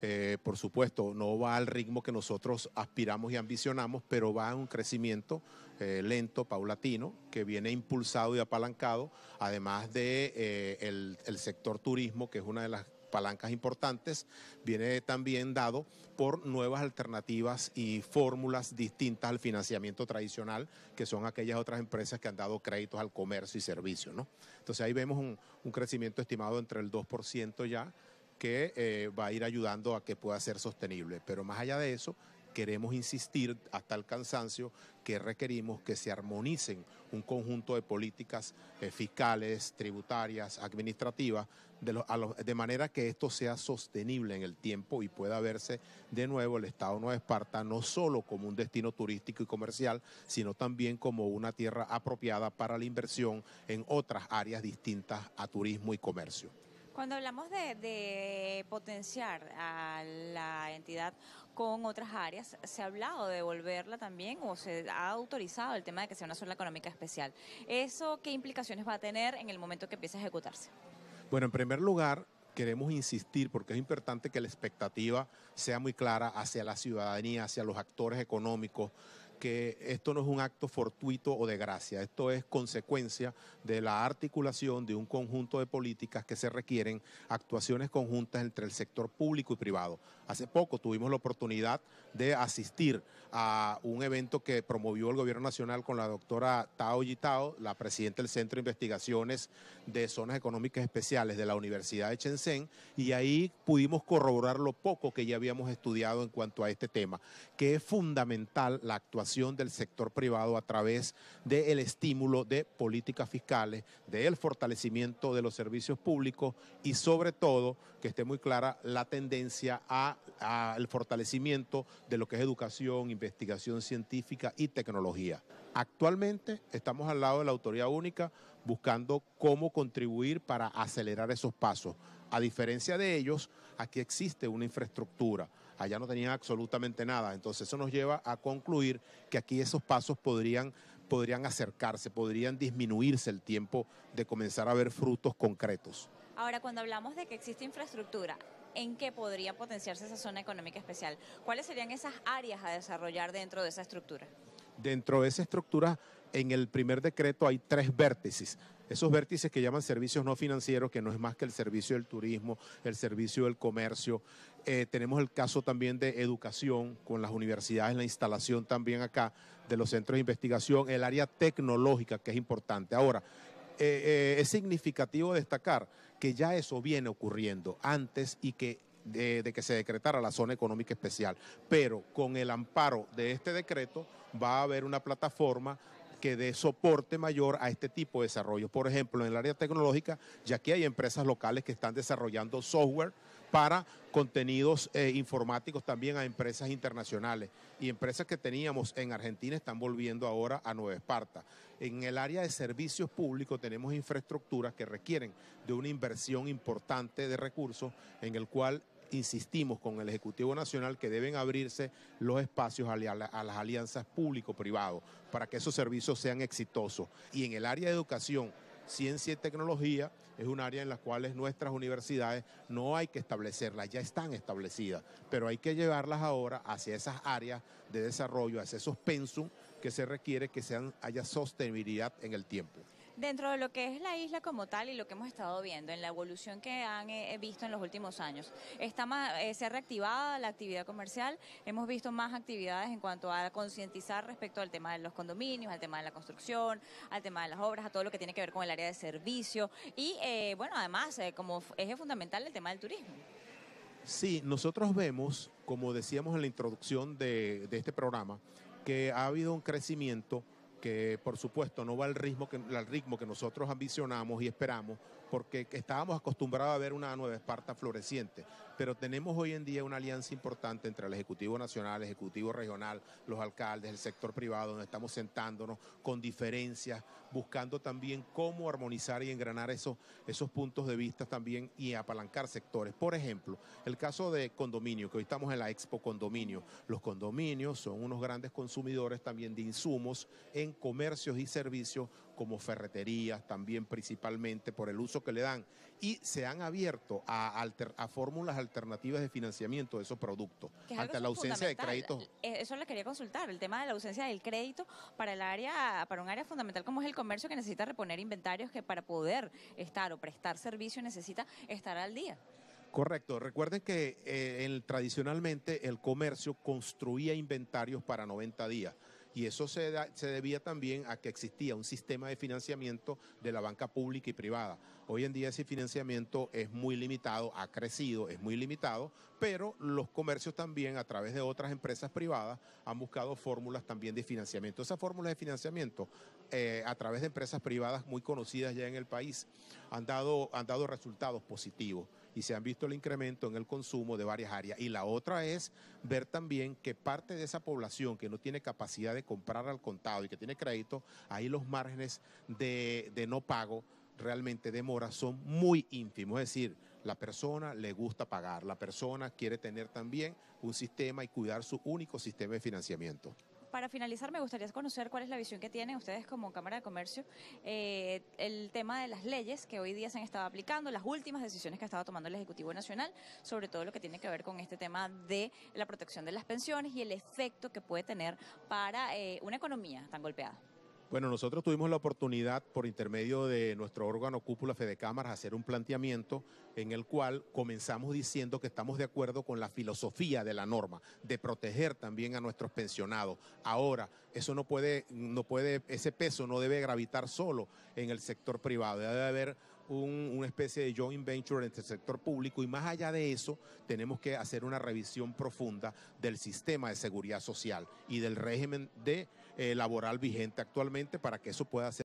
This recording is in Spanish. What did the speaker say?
Eh, por supuesto, no va al ritmo que nosotros aspiramos y ambicionamos, pero va a un crecimiento eh, lento, paulatino, que viene impulsado y apalancado, además del eh, sector turismo, que es una de las palancas importantes, viene también dado por nuevas alternativas y fórmulas distintas al financiamiento tradicional, que son aquellas otras empresas que han dado créditos al comercio y servicio. ¿no? Entonces ahí vemos un crecimiento estimado entre el 2% ya que eh, va a ir ayudando a que pueda ser sostenible. Pero más allá de eso, queremos insistir hasta el cansancio que requerimos que se armonicen un conjunto de políticas eh, fiscales, tributarias, administrativas, de, de manera que esto sea sostenible en el tiempo y pueda verse de nuevo el Estado Nueva Esparta no solo como un destino turístico y comercial, sino también como una tierra apropiada para la inversión en otras áreas distintas a turismo y comercio. Cuando hablamos de, potenciar a la entidad con otras áreas, se ha hablado de volverla también o se ha autorizado el tema de que sea una zona económica especial. ¿Eso qué implicaciones va a tener en el momento que empiece a ejecutarse? Bueno, en primer lugar, queremos insistir porque es importante que la expectativa sea muy clara hacia la ciudadanía, hacia los actores económicos, que esto no es un acto fortuito o de gracia, esto es consecuencia de la articulación de un conjunto de políticas que se requieren actuaciones conjuntas entre el sector público y privado. Hace poco tuvimos la oportunidad de asistir a un evento que promovió el Gobierno Nacional con la doctora Tao Yitao, la presidenta del Centro de Investigaciones de Zonas Económicas Especiales de la Universidad de Shenzhen, y ahí pudimos corroborar lo poco que ya habíamos estudiado en cuanto a este tema, que es fundamental la actuación del sector privado a través del estímulo de políticas fiscales, del fortalecimiento de los servicios públicos y sobre todo que esté muy clara la tendencia al fortalecimiento de lo que es educación, investigación científica y tecnología. Actualmente estamos al lado de la autoridad única buscando cómo contribuir para acelerar esos pasos. A diferencia de ellos, aquí existe una infraestructura allá no tenían absolutamente nada. Entonces eso nos lleva a concluir que aquí esos pasos podrían, podrían acercarse, podrían disminuirse el tiempo de comenzar a ver frutos concretos. Ahora, cuando hablamos de que existe infraestructura, ¿en qué podría potenciarse esa zona económica especial? ¿Cuáles serían esas áreas a desarrollar dentro de esa estructura? Dentro de esa estructura, en el primer decreto hay tres vértices. Esos vértices que llaman servicios no financieros, que no es más que el servicio del turismo, el servicio del comercio. Eh, tenemos el caso también de educación con las universidades, la instalación también acá de los centros de investigación, el área tecnológica que es importante. Ahora, eh, eh, es significativo destacar que ya eso viene ocurriendo antes y que de, que se decretara la zona económica especial. Pero con el amparo de este decreto va a haber una plataforma que dé soporte mayor a este tipo de desarrollo. Por ejemplo, en el área tecnológica, ya que hay empresas locales que están desarrollando software para contenidos eh, informáticos también a empresas internacionales. Y empresas que teníamos en Argentina están volviendo ahora a Nueva Esparta. En el área de servicios públicos tenemos infraestructuras que requieren de una inversión importante de recursos en el cual insistimos con el Ejecutivo Nacional que deben abrirse los espacios a, las alianzas público-privado para que esos servicios sean exitosos. Y en el área de educación, ciencia y tecnología es un área en la cual nuestras universidades no hay que establecerlas, ya están establecidas, pero hay que llevarlas ahora hacia esas áreas de desarrollo, hacia esos pensum que se requiere que sean, haya sostenibilidad en el tiempo. Dentro de lo que es la isla como tal y lo que hemos estado viendo, en la evolución que han eh, visto en los últimos años, está más, eh, se ha reactivado la actividad comercial, hemos visto más actividades en cuanto a concientizar respecto al tema de los condominios, al tema de la construcción, al tema de las obras, a todo lo que tiene que ver con el área de servicio y, eh, bueno, además, como eje fundamental el tema del turismo. Sí, nosotros vemos, como decíamos en la introducción de, de este programa, que ha habido un crecimiento que por supuesto no va al ritmo que, al ritmo que nosotros ambicionamos y esperamos, porque estábamos acostumbrados a ver una Nueva Esparta floreciente, pero tenemos hoy en día una alianza importante entre el Ejecutivo Nacional, el Ejecutivo Regional, los alcaldes, el sector privado, donde estamos sentándonos con diferencias, buscando también cómo armonizar y engranar esos, esos puntos de vista también y apalancar sectores. Por ejemplo, el caso de condominio, que hoy estamos en la Expo Condominio. Los condominios son unos grandes consumidores también de insumos en comercios y servicios como ferreterías también principalmente por el uso que le dan y se han abierto a, a fórmulas alternativas de financiamiento de esos productos es ante la ausencia de créditos. Eh, eso le quería consultar, el tema de la ausencia del crédito para el área para un área fundamental como es el comercio que necesita reponer inventarios que para poder estar o prestar servicio necesita estar al día. Correcto. Recuerden que eh, tradicionalmente el comercio construía inventarios para 90 días. Y eso se, debía también a que existía un sistema de financiamiento de la banca pública y privada. Hoy en día ese financiamiento es muy limitado, ha crecido, es muy limitado, pero los comercios también a través de otras empresas privadas han buscado fórmulas también de financiamiento. Esas fórmulas de financiamiento eh, a través de empresas privadas muy conocidas ya en el país han dado, han dado resultados positivos y se han visto el incremento en el consumo de varias áreas. Y la otra es ver también que parte de esa población que no tiene capacidad de comprar al contado y que tiene crédito, ahí los márgenes de, no pago realmente demora son muy ínfimos, es decir, la persona le gusta pagar, la persona quiere tener también un sistema y cuidar su único sistema de financiamiento. Para finalizar, me gustaría conocer cuál es la visión que tienen ustedes como Cámara de Comercio, eh, el tema de las leyes que hoy día se han estado aplicando, las últimas decisiones que ha estado tomando el Ejecutivo Nacional, sobre todo lo que tiene que ver con este tema de la protección de las pensiones y el efecto que puede tener para eh, una economía tan golpeada. Bueno, nosotros tuvimos la oportunidad por intermedio de nuestro órgano cúpula Fede Cámaras hacer un planteamiento en el cual comenzamos diciendo que estamos de acuerdo con la filosofía de la norma, de proteger también a nuestros pensionados. Ahora, eso no puede, no puede, ese peso no debe gravitar solo en el sector privado, debe haber una especie de joint venture entre el sector público y más allá de eso tenemos que hacer una revisión profunda del sistema de seguridad social y del régimen de eh, laboral vigente actualmente para que eso pueda ser.